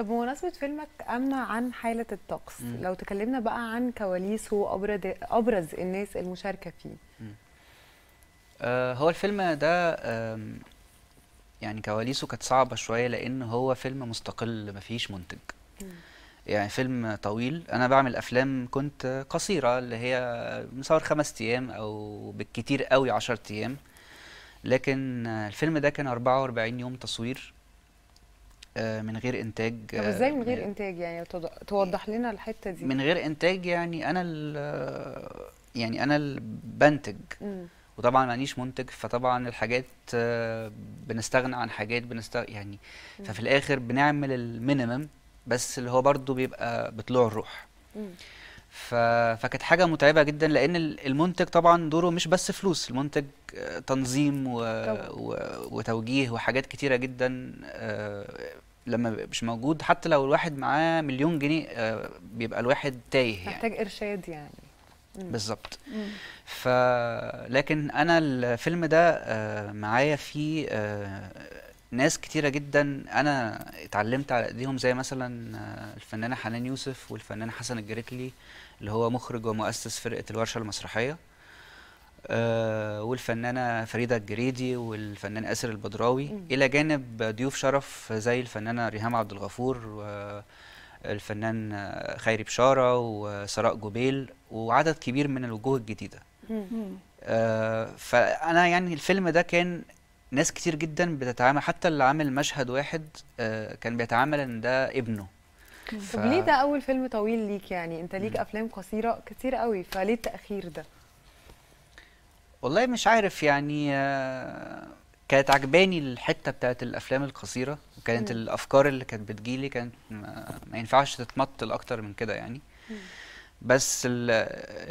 طب بمناسبة فيلمك أما عن حالة الطقس مم. لو تكلمنا بقى عن كواليسه وأبرز أبرز الناس المشاركة فيه آه هو الفيلم ده يعني كواليسه كانت صعبة شوية لأن هو فيلم مستقل مفيش منتج مم. يعني فيلم طويل أنا بعمل أفلام كنت قصيرة اللي هي مصور خمس أيام أو بالكتير قوي عشر أيام لكن الفيلم ده كان 44 يوم تصوير آه، من غير انتاج طب آه، ازاي من غير انتاج يعني توضح لنا الحته دي من غير انتاج يعني انا يعني انا اللي بنتج وطبعا مانيش منتج فطبعا الحاجات آه، بنستغنى عن حاجات بنستغنى يعني ففي الاخر بنعمل المينيمم بس اللي هو برضه بيبقى بطلوع الروح ف... فكانت حاجه متعبه جدا لان المنتج طبعا دوره مش بس فلوس المنتج تنظيم و... و... وتوجيه وحاجات كتيره جدا لما مش موجود حتى لو الواحد معاه مليون جنيه آه بيبقى الواحد تايه يعني محتاج ارشاد يعني بالظبط ف لكن انا الفيلم ده آه معايا فيه آه ناس كتيره جدا انا اتعلمت على ايديهم زي مثلا آه، الفنانه حنان يوسف والفنان حسن الجريكلي اللي هو مخرج ومؤسس فرقه الورشه المسرحيه آه، والفنانه فريده الجريدي والفنان اسر البدراوي الى جانب ضيوف شرف زي الفنانه ريهام عبد الغفور الفنان خيري بشاره وسراء جوبيل وعدد كبير من الوجوه الجديده آه، فانا يعني الفيلم ده كان ناس كتير جدا بتتعامل حتى اللي عامل مشهد واحد آه، كان بيتعامل ان ده ابنه ف... طب ليه ده اول فيلم طويل ليك يعني انت ليك افلام قصيره كتير قوي فليه التاخير ده والله مش عارف يعني آه، كانت عجباني الحته بتاعت الافلام القصيره وكانت مم. الافكار اللي كانت بتجيلي كانت ما, ما ينفعش تتمطل اكتر من كده يعني مم. بس الـ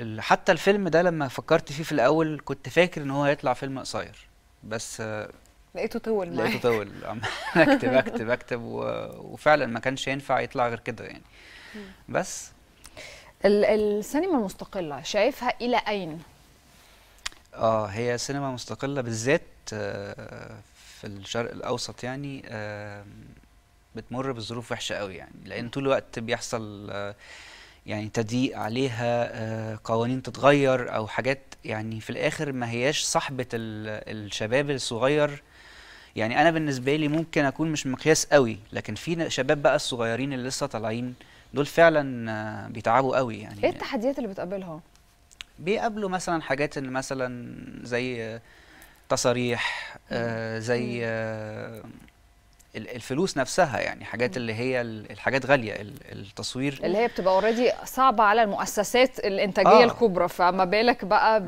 الـ حتى الفيلم ده لما فكرت فيه في الاول كنت فاكر ان هو هيطلع فيلم قصير بس آه، لقيته طول معاك لقيته طول اكتب اكتب اكتب وفعلا ما كانش ينفع يطلع غير كده يعني بس السينما المستقله شايفها الى اين اه هي سينما مستقلة بالذات آه، في الشرق الأوسط يعني بتمر بظروف وحشة قوي يعني لأن طول الوقت بيحصل آه، يعني تضييق عليها آه، قوانين تتغير أو حاجات يعني في الآخر ما هياش صاحبة الشباب الصغير يعني أنا بالنسبة لي ممكن أكون مش مقياس قوي لكن في شباب بقى الصغيرين اللي لسه طالعين دول فعلا بيتعبوا قوي يعني ايه التحديات اللي بتقابلها؟ بيقابلوا مثلا حاجات ان مثلا زي تصاريح آه، زي آه، الفلوس نفسها يعني حاجات اللي هي الحاجات غاليه التصوير اللي هي بتبقى اوريدي صعبه على المؤسسات الانتاجيه آه. الكبرى فما بالك بقى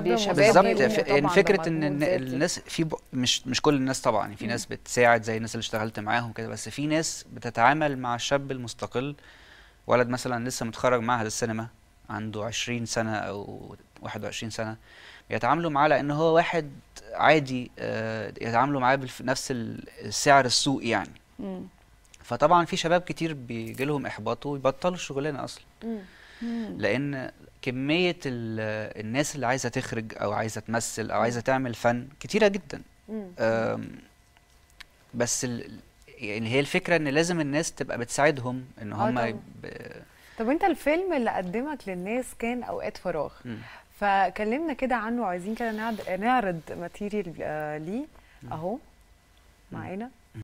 بشباب بالظبط فكره ان الناس في مش مش كل الناس طبعا يعني في ناس بتساعد زي الناس اللي اشتغلت معاهم كده بس في ناس بتتعامل مع الشاب المستقل ولد مثلا لسه متخرج معهد السينما عنده 20 سنه او 21 سنه بيتعاملوا معاه لان هو واحد عادي آه، يتعاملوا معاه بنفس السعر السوق يعني فطبعا في شباب كتير بيجي لهم احباط ويبطلوا الشغلانه اصلا لان كميه الناس اللي عايزه تخرج او عايزه تمثل او عايزه تعمل فن كتيره جدا بس يعني هي الفكره ان لازم الناس تبقى بتساعدهم ان آه، هم طب انت الفيلم اللي قدمك للناس كان اوقات فراغ م. فكلمنا كده عنه عايزين كده نعرض ماتيريال آه، ليه اهو معانا